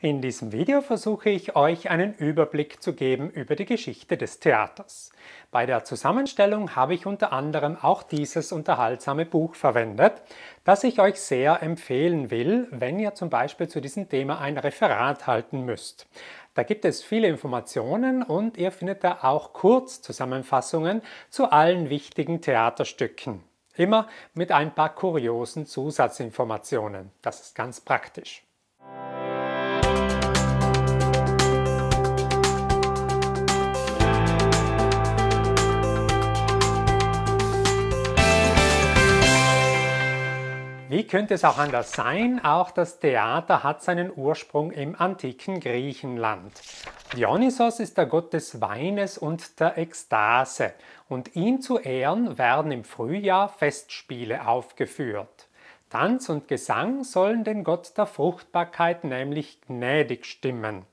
In diesem Video versuche ich euch einen Überblick zu geben über die Geschichte des Theaters. Bei der Zusammenstellung habe ich unter anderem auch dieses unterhaltsame Buch verwendet, das ich euch sehr empfehlen will, wenn ihr zum Beispiel zu diesem Thema ein Referat halten müsst. Da gibt es viele Informationen und ihr findet da auch Kurzzusammenfassungen zu allen wichtigen Theaterstücken. Immer mit ein paar kuriosen Zusatzinformationen. Das ist ganz praktisch. Wie könnte es auch anders sein? Auch das Theater hat seinen Ursprung im antiken Griechenland. Dionysos ist der Gott des Weines und der Ekstase und ihm zu Ehren werden im Frühjahr Festspiele aufgeführt. Tanz und Gesang sollen den Gott der Fruchtbarkeit nämlich gnädig stimmen.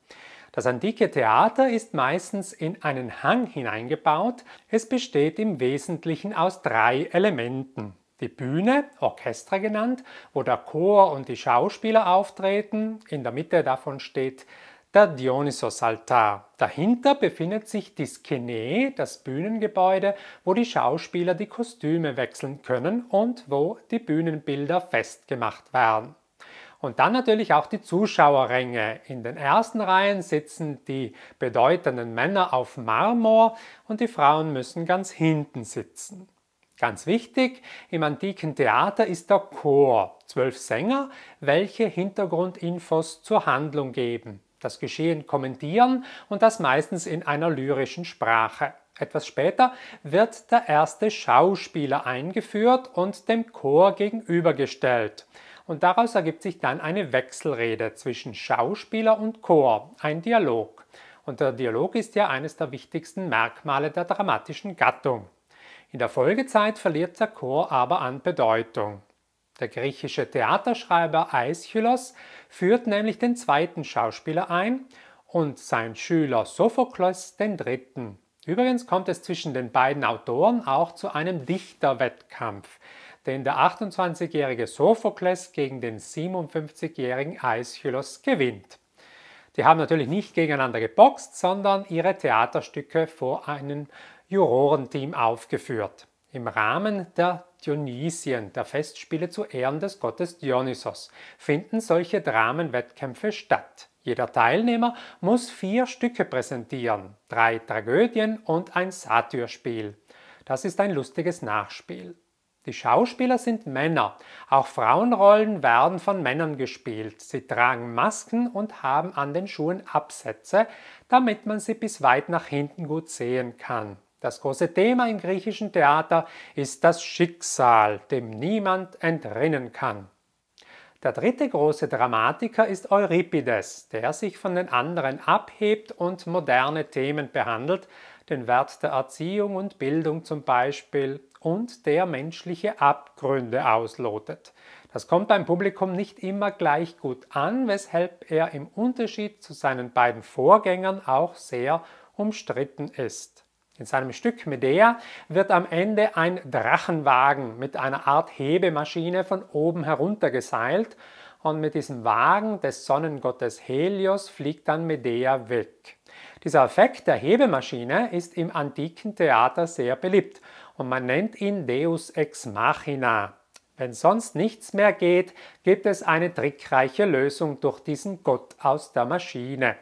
Das antike Theater ist meistens in einen Hang hineingebaut. Es besteht im Wesentlichen aus drei Elementen. Die Bühne, Orchester genannt, wo der Chor und die Schauspieler auftreten. In der Mitte davon steht der Dionysos-Altar. Dahinter befindet sich die Skene, das Bühnengebäude, wo die Schauspieler die Kostüme wechseln können und wo die Bühnenbilder festgemacht werden. Und dann natürlich auch die Zuschauerränge. In den ersten Reihen sitzen die bedeutenden Männer auf Marmor und die Frauen müssen ganz hinten sitzen. Ganz wichtig, im antiken Theater ist der Chor, zwölf Sänger, welche Hintergrundinfos zur Handlung geben, das Geschehen kommentieren und das meistens in einer lyrischen Sprache. Etwas später wird der erste Schauspieler eingeführt und dem Chor gegenübergestellt. Und daraus ergibt sich dann eine Wechselrede zwischen Schauspieler und Chor, ein Dialog. Und der Dialog ist ja eines der wichtigsten Merkmale der dramatischen Gattung. In der Folgezeit verliert der Chor aber an Bedeutung. Der griechische Theaterschreiber Aeschylus führt nämlich den zweiten Schauspieler ein und sein Schüler Sophokles den dritten. Übrigens kommt es zwischen den beiden Autoren auch zu einem Dichterwettkampf, den der 28-jährige Sophokles gegen den 57-jährigen Aeschylus gewinnt. Die haben natürlich nicht gegeneinander geboxt, sondern ihre Theaterstücke vor einen Jurorenteam aufgeführt. Im Rahmen der Dionysien, der Festspiele zu Ehren des Gottes Dionysos, finden solche Dramenwettkämpfe statt. Jeder Teilnehmer muss vier Stücke präsentieren, drei Tragödien und ein Satyrspiel. Das ist ein lustiges Nachspiel. Die Schauspieler sind Männer. Auch Frauenrollen werden von Männern gespielt. Sie tragen Masken und haben an den Schuhen Absätze, damit man sie bis weit nach hinten gut sehen kann. Das große Thema im griechischen Theater ist das Schicksal, dem niemand entrinnen kann. Der dritte große Dramatiker ist Euripides, der sich von den anderen abhebt und moderne Themen behandelt, den Wert der Erziehung und Bildung zum Beispiel und der menschliche Abgründe auslotet. Das kommt beim Publikum nicht immer gleich gut an, weshalb er im Unterschied zu seinen beiden Vorgängern auch sehr umstritten ist. In seinem Stück Medea wird am Ende ein Drachenwagen mit einer Art Hebemaschine von oben heruntergeseilt und mit diesem Wagen des Sonnengottes Helios fliegt dann Medea weg. Dieser Effekt der Hebemaschine ist im antiken Theater sehr beliebt und man nennt ihn Deus ex machina. Wenn sonst nichts mehr geht, gibt es eine trickreiche Lösung durch diesen Gott aus der Maschine.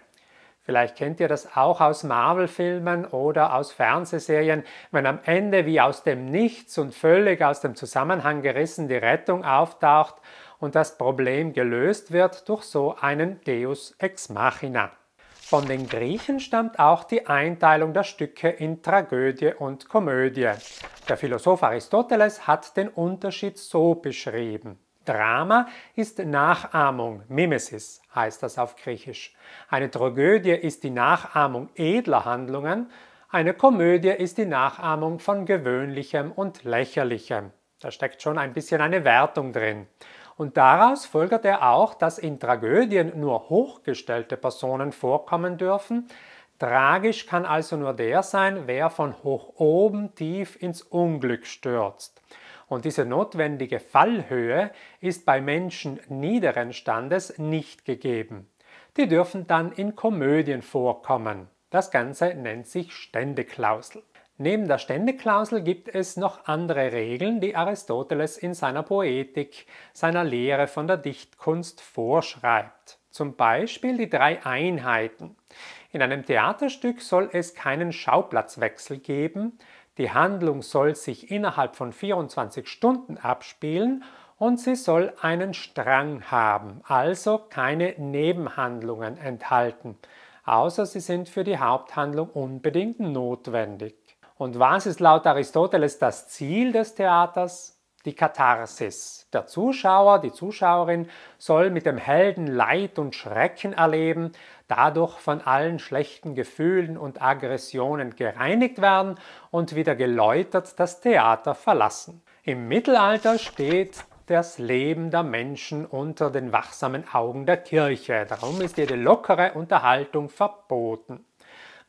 Vielleicht kennt ihr das auch aus Marvel-Filmen oder aus Fernsehserien, wenn am Ende wie aus dem Nichts und völlig aus dem Zusammenhang gerissen die Rettung auftaucht und das Problem gelöst wird durch so einen Deus ex machina. Von den Griechen stammt auch die Einteilung der Stücke in Tragödie und Komödie. Der Philosoph Aristoteles hat den Unterschied so beschrieben. Drama ist Nachahmung, Mimesis heißt das auf Griechisch. Eine Tragödie ist die Nachahmung edler Handlungen, eine Komödie ist die Nachahmung von gewöhnlichem und lächerlichem. Da steckt schon ein bisschen eine Wertung drin. Und daraus folgert er auch, dass in Tragödien nur hochgestellte Personen vorkommen dürfen. Tragisch kann also nur der sein, wer von hoch oben tief ins Unglück stürzt. Und diese notwendige Fallhöhe ist bei Menschen niederen Standes nicht gegeben. Die dürfen dann in Komödien vorkommen. Das Ganze nennt sich Ständeklausel. Neben der Ständeklausel gibt es noch andere Regeln, die Aristoteles in seiner Poetik, seiner Lehre von der Dichtkunst vorschreibt. Zum Beispiel die drei Einheiten. In einem Theaterstück soll es keinen Schauplatzwechsel geben, die Handlung soll sich innerhalb von 24 Stunden abspielen und sie soll einen Strang haben, also keine Nebenhandlungen enthalten, außer sie sind für die Haupthandlung unbedingt notwendig. Und was ist laut Aristoteles das Ziel des Theaters? die Katharsis. Der Zuschauer, die Zuschauerin soll mit dem Helden Leid und Schrecken erleben, dadurch von allen schlechten Gefühlen und Aggressionen gereinigt werden und wieder geläutert das Theater verlassen. Im Mittelalter steht das Leben der Menschen unter den wachsamen Augen der Kirche. Darum ist jede lockere Unterhaltung verboten.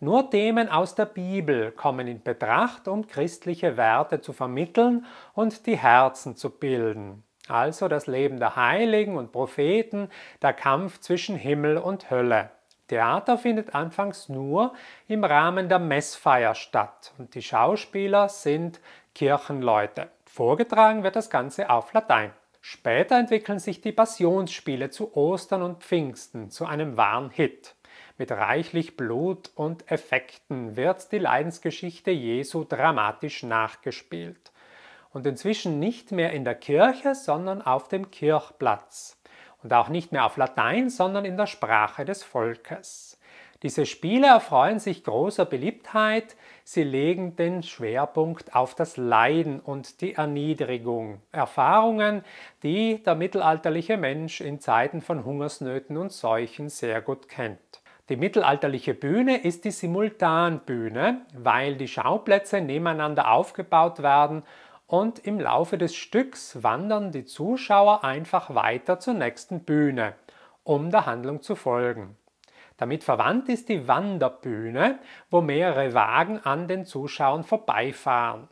Nur Themen aus der Bibel kommen in Betracht, um christliche Werte zu vermitteln und die Herzen zu bilden. Also das Leben der Heiligen und Propheten, der Kampf zwischen Himmel und Hölle. Theater findet anfangs nur im Rahmen der Messfeier statt und die Schauspieler sind Kirchenleute. Vorgetragen wird das Ganze auf Latein. Später entwickeln sich die Passionsspiele zu Ostern und Pfingsten zu einem wahren Hit. Mit reichlich Blut und Effekten wird die Leidensgeschichte Jesu dramatisch nachgespielt. Und inzwischen nicht mehr in der Kirche, sondern auf dem Kirchplatz. Und auch nicht mehr auf Latein, sondern in der Sprache des Volkes. Diese Spiele erfreuen sich großer Beliebtheit. Sie legen den Schwerpunkt auf das Leiden und die Erniedrigung. Erfahrungen, die der mittelalterliche Mensch in Zeiten von Hungersnöten und Seuchen sehr gut kennt. Die mittelalterliche Bühne ist die Simultanbühne, weil die Schauplätze nebeneinander aufgebaut werden und im Laufe des Stücks wandern die Zuschauer einfach weiter zur nächsten Bühne, um der Handlung zu folgen. Damit verwandt ist die Wanderbühne, wo mehrere Wagen an den Zuschauern vorbeifahren.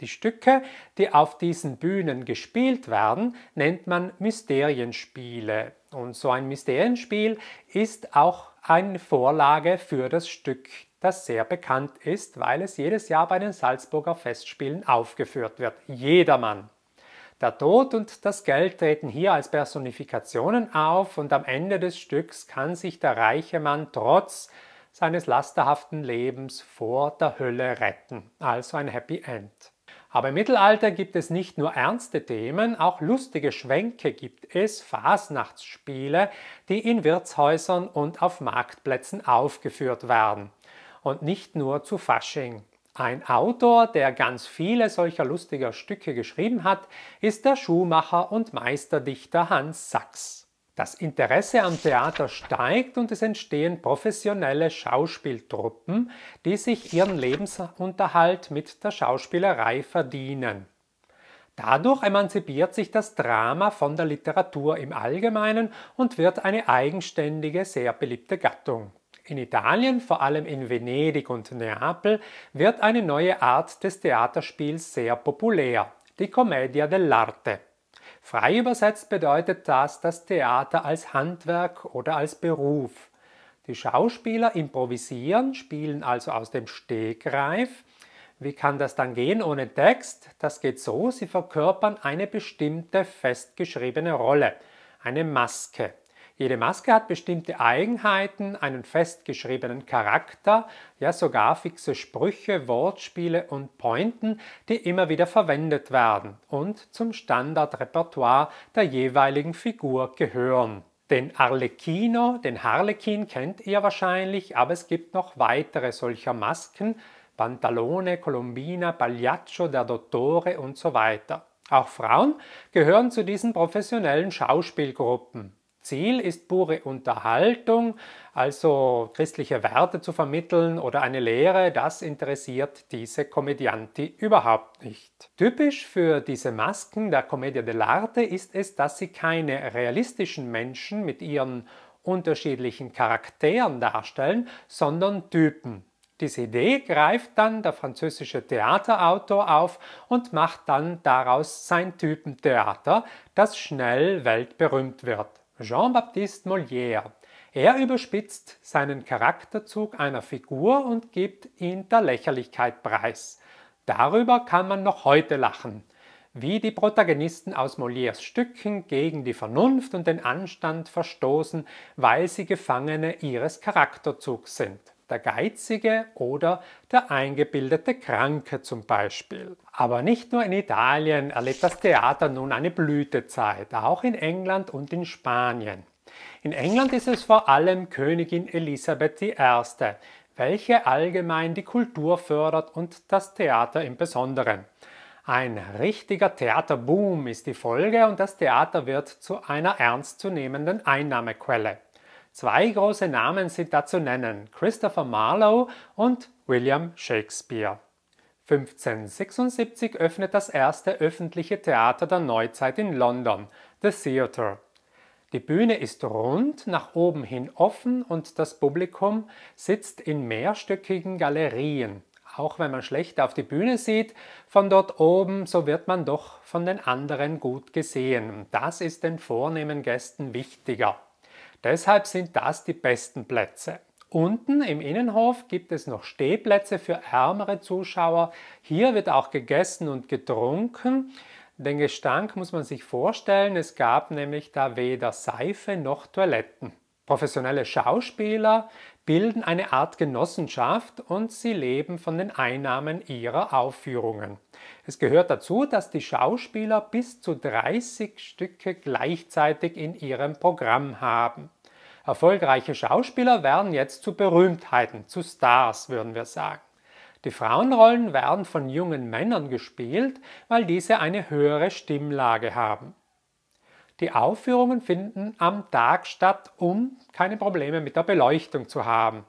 Die Stücke, die auf diesen Bühnen gespielt werden, nennt man Mysterienspiele. Und so ein Mysterienspiel ist auch eine Vorlage für das Stück, das sehr bekannt ist, weil es jedes Jahr bei den Salzburger Festspielen aufgeführt wird. Jedermann. Der Tod und das Geld treten hier als Personifikationen auf und am Ende des Stücks kann sich der reiche Mann trotz seines lasterhaften Lebens vor der Hölle retten. Also ein Happy End. Aber im Mittelalter gibt es nicht nur ernste Themen, auch lustige Schwenke gibt es, Fasnachtsspiele, die in Wirtshäusern und auf Marktplätzen aufgeführt werden. Und nicht nur zu Fasching. Ein Autor, der ganz viele solcher lustiger Stücke geschrieben hat, ist der Schuhmacher und Meisterdichter Hans Sachs. Das Interesse am Theater steigt und es entstehen professionelle Schauspieltruppen, die sich ihren Lebensunterhalt mit der Schauspielerei verdienen. Dadurch emanzipiert sich das Drama von der Literatur im Allgemeinen und wird eine eigenständige, sehr beliebte Gattung. In Italien, vor allem in Venedig und Neapel, wird eine neue Art des Theaterspiels sehr populär, die Commedia dell'arte. Frei übersetzt bedeutet das das Theater als Handwerk oder als Beruf. Die Schauspieler improvisieren, spielen also aus dem Stegreif. Wie kann das dann gehen ohne Text? Das geht so, sie verkörpern eine bestimmte festgeschriebene Rolle, eine Maske. Jede Maske hat bestimmte Eigenheiten, einen festgeschriebenen Charakter, ja sogar fixe Sprüche, Wortspiele und Pointen, die immer wieder verwendet werden und zum Standardrepertoire der jeweiligen Figur gehören. Den Arlecchino, den Harlekin kennt ihr wahrscheinlich, aber es gibt noch weitere solcher Masken, Pantalone, Colombina, Pagliaccio, der Dottore und so weiter. Auch Frauen gehören zu diesen professionellen Schauspielgruppen. Ziel ist pure Unterhaltung, also christliche Werte zu vermitteln oder eine Lehre, das interessiert diese Komödianti überhaupt nicht. Typisch für diese Masken der Commedia dell'arte ist es, dass sie keine realistischen Menschen mit ihren unterschiedlichen Charakteren darstellen, sondern Typen. Diese Idee greift dann der französische Theaterautor auf und macht dann daraus sein Typentheater, das schnell weltberühmt wird. Jean-Baptiste Molière. Er überspitzt seinen Charakterzug einer Figur und gibt ihn der Lächerlichkeit preis. Darüber kann man noch heute lachen, wie die Protagonisten aus Molières Stücken gegen die Vernunft und den Anstand verstoßen, weil sie Gefangene ihres Charakterzugs sind der Geizige oder der eingebildete Kranke zum Beispiel. Aber nicht nur in Italien erlebt das Theater nun eine Blütezeit, auch in England und in Spanien. In England ist es vor allem Königin Elisabeth I., welche allgemein die Kultur fördert und das Theater im Besonderen. Ein richtiger Theaterboom ist die Folge und das Theater wird zu einer ernstzunehmenden Einnahmequelle. Zwei große Namen sind da zu nennen, Christopher Marlowe und William Shakespeare. 1576 öffnet das erste öffentliche Theater der Neuzeit in London, The Theatre. Die Bühne ist rund, nach oben hin offen und das Publikum sitzt in mehrstöckigen Galerien. Auch wenn man schlecht auf die Bühne sieht, von dort oben, so wird man doch von den anderen gut gesehen. Das ist den vornehmen Gästen wichtiger. Deshalb sind das die besten Plätze. Unten im Innenhof gibt es noch Stehplätze für ärmere Zuschauer. Hier wird auch gegessen und getrunken. Den Gestank muss man sich vorstellen, es gab nämlich da weder Seife noch Toiletten. Professionelle Schauspieler bilden eine Art Genossenschaft und sie leben von den Einnahmen ihrer Aufführungen. Es gehört dazu, dass die Schauspieler bis zu 30 Stücke gleichzeitig in ihrem Programm haben. Erfolgreiche Schauspieler werden jetzt zu Berühmtheiten, zu Stars würden wir sagen. Die Frauenrollen werden von jungen Männern gespielt, weil diese eine höhere Stimmlage haben. Die Aufführungen finden am Tag statt, um keine Probleme mit der Beleuchtung zu haben.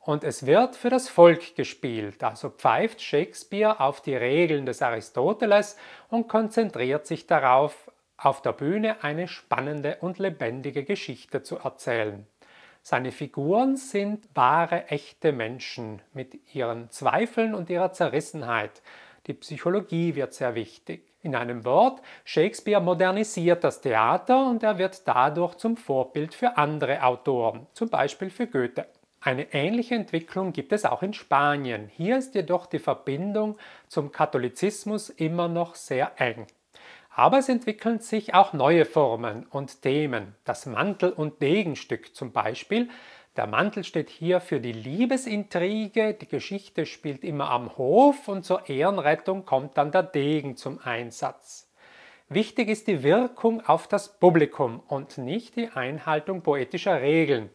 Und es wird für das Volk gespielt, also pfeift Shakespeare auf die Regeln des Aristoteles und konzentriert sich darauf, auf der Bühne eine spannende und lebendige Geschichte zu erzählen. Seine Figuren sind wahre, echte Menschen mit ihren Zweifeln und ihrer Zerrissenheit. Die Psychologie wird sehr wichtig. In einem Wort, Shakespeare modernisiert das Theater und er wird dadurch zum Vorbild für andere Autoren, zum Beispiel für Goethe. Eine ähnliche Entwicklung gibt es auch in Spanien. Hier ist jedoch die Verbindung zum Katholizismus immer noch sehr eng. Aber es entwickeln sich auch neue Formen und Themen. Das Mantel- und Degenstück zum Beispiel der Mantel steht hier für die Liebesintrige, die Geschichte spielt immer am Hof und zur Ehrenrettung kommt dann der Degen zum Einsatz. Wichtig ist die Wirkung auf das Publikum und nicht die Einhaltung poetischer Regeln.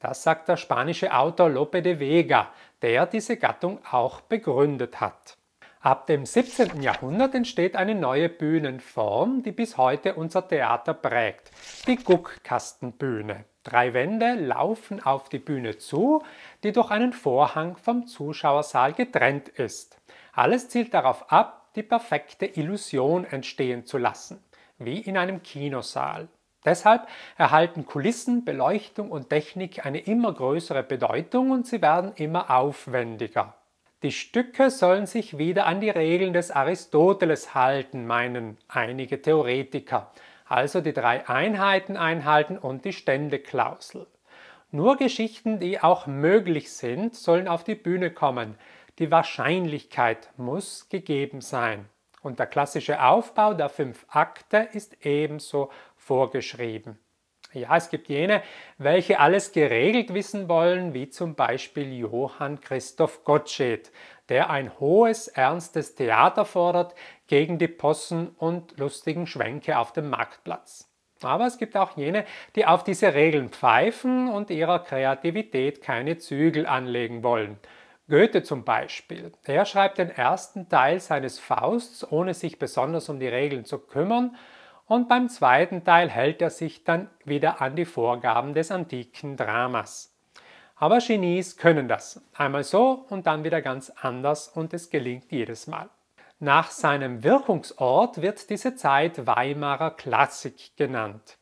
Das sagt der spanische Autor Lope de Vega, der diese Gattung auch begründet hat. Ab dem 17. Jahrhundert entsteht eine neue Bühnenform, die bis heute unser Theater prägt, die Guckkastenbühne. Drei Wände laufen auf die Bühne zu, die durch einen Vorhang vom Zuschauersaal getrennt ist. Alles zielt darauf ab, die perfekte Illusion entstehen zu lassen, wie in einem Kinosaal. Deshalb erhalten Kulissen, Beleuchtung und Technik eine immer größere Bedeutung und sie werden immer aufwendiger. Die Stücke sollen sich wieder an die Regeln des Aristoteles halten, meinen einige Theoretiker, also die drei Einheiten einhalten und die Ständeklausel. Nur Geschichten, die auch möglich sind, sollen auf die Bühne kommen. Die Wahrscheinlichkeit muss gegeben sein. Und der klassische Aufbau der fünf Akte ist ebenso vorgeschrieben. Ja, es gibt jene, welche alles geregelt wissen wollen, wie zum Beispiel Johann Christoph Gottsched, der ein hohes, ernstes Theater fordert gegen die Possen und lustigen Schwänke auf dem Marktplatz. Aber es gibt auch jene, die auf diese Regeln pfeifen und ihrer Kreativität keine Zügel anlegen wollen. Goethe zum Beispiel. Er schreibt den ersten Teil seines Fausts, ohne sich besonders um die Regeln zu kümmern, und beim zweiten Teil hält er sich dann wieder an die Vorgaben des antiken Dramas. Aber Genies können das, einmal so und dann wieder ganz anders und es gelingt jedes Mal. Nach seinem Wirkungsort wird diese Zeit Weimarer Klassik genannt.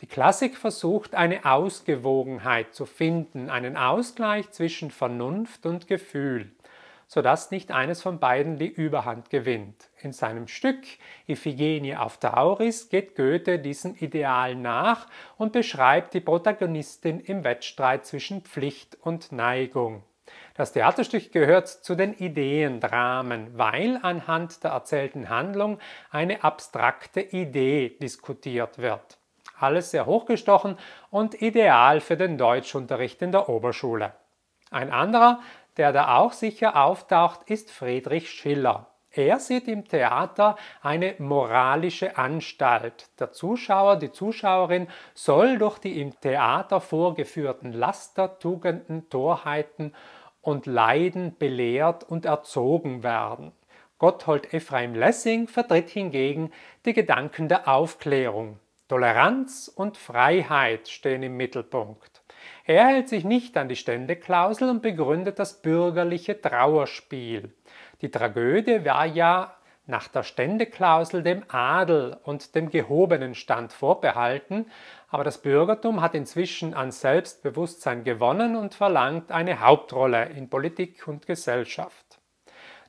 Die Klassik versucht eine Ausgewogenheit zu finden, einen Ausgleich zwischen Vernunft und Gefühl sodass nicht eines von beiden die Überhand gewinnt. In seinem Stück Iphigenie auf Tauris geht Goethe diesem Ideal nach und beschreibt die Protagonistin im Wettstreit zwischen Pflicht und Neigung. Das Theaterstück gehört zu den Ideendramen, weil anhand der erzählten Handlung eine abstrakte Idee diskutiert wird. Alles sehr hochgestochen und ideal für den Deutschunterricht in der Oberschule. Ein anderer der da auch sicher auftaucht, ist Friedrich Schiller. Er sieht im Theater eine moralische Anstalt. Der Zuschauer, die Zuschauerin soll durch die im Theater vorgeführten Laster, Tugenden, Torheiten und Leiden belehrt und erzogen werden. Gotthold Ephraim Lessing vertritt hingegen die Gedanken der Aufklärung. Toleranz und Freiheit stehen im Mittelpunkt. Er hält sich nicht an die Ständeklausel und begründet das bürgerliche Trauerspiel. Die Tragödie war ja nach der Ständeklausel dem Adel und dem gehobenen Stand vorbehalten, aber das Bürgertum hat inzwischen an Selbstbewusstsein gewonnen und verlangt eine Hauptrolle in Politik und Gesellschaft.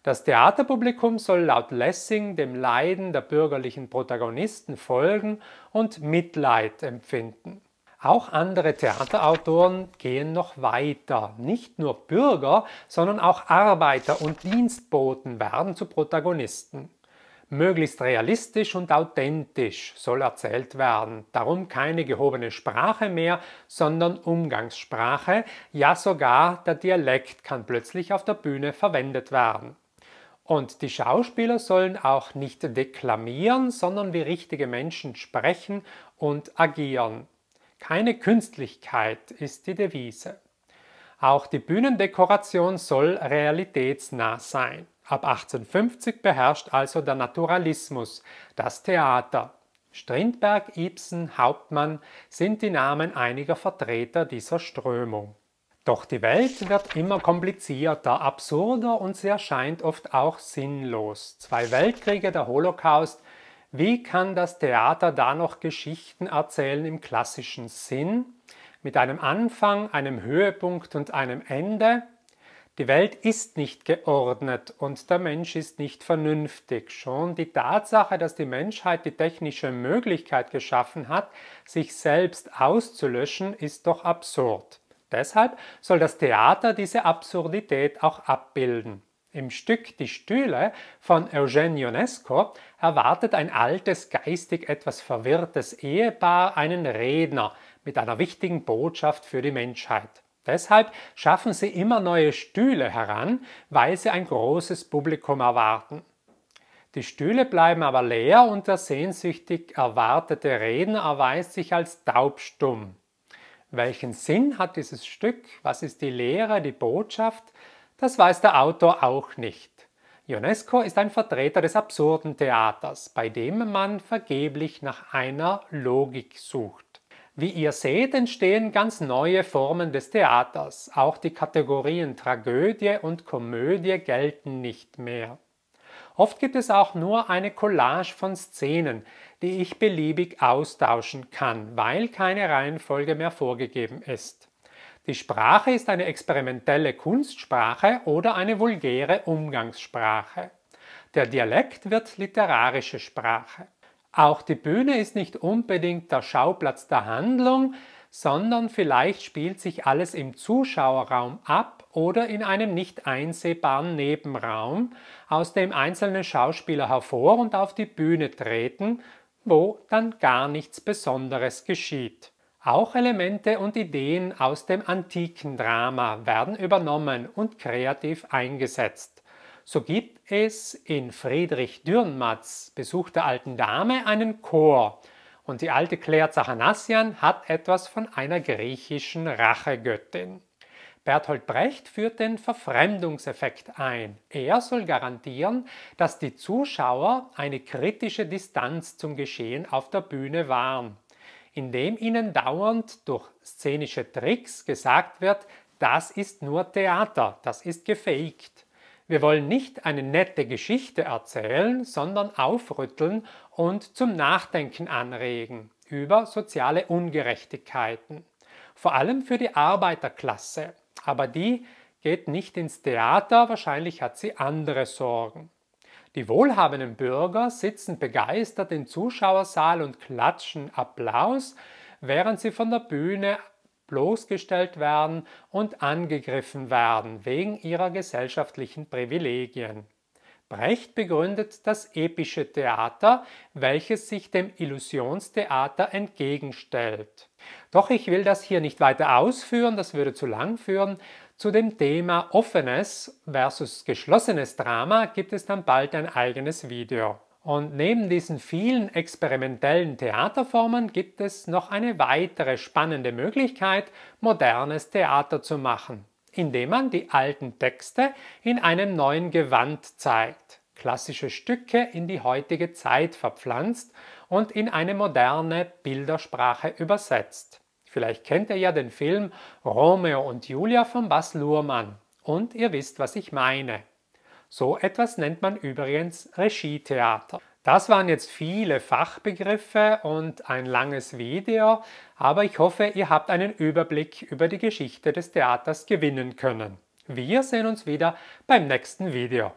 Das Theaterpublikum soll laut Lessing dem Leiden der bürgerlichen Protagonisten folgen und Mitleid empfinden. Auch andere Theaterautoren gehen noch weiter. Nicht nur Bürger, sondern auch Arbeiter und Dienstboten werden zu Protagonisten. Möglichst realistisch und authentisch soll erzählt werden. Darum keine gehobene Sprache mehr, sondern Umgangssprache. Ja, sogar der Dialekt kann plötzlich auf der Bühne verwendet werden. Und die Schauspieler sollen auch nicht deklamieren, sondern wie richtige Menschen sprechen und agieren. Keine Künstlichkeit ist die Devise. Auch die Bühnendekoration soll realitätsnah sein. Ab 1850 beherrscht also der Naturalismus das Theater. Strindberg, Ibsen, Hauptmann sind die Namen einiger Vertreter dieser Strömung. Doch die Welt wird immer komplizierter, absurder und sie erscheint oft auch sinnlos. Zwei Weltkriege, der Holocaust wie kann das Theater da noch Geschichten erzählen im klassischen Sinn? Mit einem Anfang, einem Höhepunkt und einem Ende? Die Welt ist nicht geordnet und der Mensch ist nicht vernünftig. Schon die Tatsache, dass die Menschheit die technische Möglichkeit geschaffen hat, sich selbst auszulöschen, ist doch absurd. Deshalb soll das Theater diese Absurdität auch abbilden. Im Stück Die Stühle von Eugene Ionesco erwartet ein altes, geistig etwas verwirrtes Ehepaar einen Redner mit einer wichtigen Botschaft für die Menschheit. Deshalb schaffen sie immer neue Stühle heran, weil sie ein großes Publikum erwarten. Die Stühle bleiben aber leer und der sehnsüchtig erwartete Redner erweist sich als taubstumm. Welchen Sinn hat dieses Stück? Was ist die Lehre, die Botschaft? Das weiß der Autor auch nicht. Ionesco ist ein Vertreter des absurden Theaters, bei dem man vergeblich nach einer Logik sucht. Wie ihr seht, entstehen ganz neue Formen des Theaters. Auch die Kategorien Tragödie und Komödie gelten nicht mehr. Oft gibt es auch nur eine Collage von Szenen, die ich beliebig austauschen kann, weil keine Reihenfolge mehr vorgegeben ist. Die Sprache ist eine experimentelle Kunstsprache oder eine vulgäre Umgangssprache. Der Dialekt wird literarische Sprache. Auch die Bühne ist nicht unbedingt der Schauplatz der Handlung, sondern vielleicht spielt sich alles im Zuschauerraum ab oder in einem nicht einsehbaren Nebenraum, aus dem einzelne Schauspieler hervor und auf die Bühne treten, wo dann gar nichts Besonderes geschieht. Auch Elemente und Ideen aus dem antiken Drama werden übernommen und kreativ eingesetzt. So gibt es in Friedrich Dürrenmatts Besuch der alten Dame einen Chor und die alte Claire Zachanassian hat etwas von einer griechischen Rachegöttin. Berthold Brecht führt den Verfremdungseffekt ein. Er soll garantieren, dass die Zuschauer eine kritische Distanz zum Geschehen auf der Bühne wahren indem ihnen dauernd durch szenische Tricks gesagt wird, das ist nur Theater, das ist gefaked. Wir wollen nicht eine nette Geschichte erzählen, sondern aufrütteln und zum Nachdenken anregen über soziale Ungerechtigkeiten. Vor allem für die Arbeiterklasse. Aber die geht nicht ins Theater, wahrscheinlich hat sie andere Sorgen. Die wohlhabenden Bürger sitzen begeistert im Zuschauersaal und klatschen Applaus, während sie von der Bühne bloßgestellt werden und angegriffen werden wegen ihrer gesellschaftlichen Privilegien. Brecht begründet das epische Theater, welches sich dem Illusionstheater entgegenstellt. Doch ich will das hier nicht weiter ausführen, das würde zu lang führen, zu dem Thema offenes versus geschlossenes Drama gibt es dann bald ein eigenes Video. Und neben diesen vielen experimentellen Theaterformen gibt es noch eine weitere spannende Möglichkeit, modernes Theater zu machen, indem man die alten Texte in einem neuen Gewand zeigt, klassische Stücke in die heutige Zeit verpflanzt und in eine moderne Bildersprache übersetzt. Vielleicht kennt ihr ja den Film Romeo und Julia von Bas Luhrmann und ihr wisst, was ich meine. So etwas nennt man übrigens Regietheater. Das waren jetzt viele Fachbegriffe und ein langes Video, aber ich hoffe, ihr habt einen Überblick über die Geschichte des Theaters gewinnen können. Wir sehen uns wieder beim nächsten Video.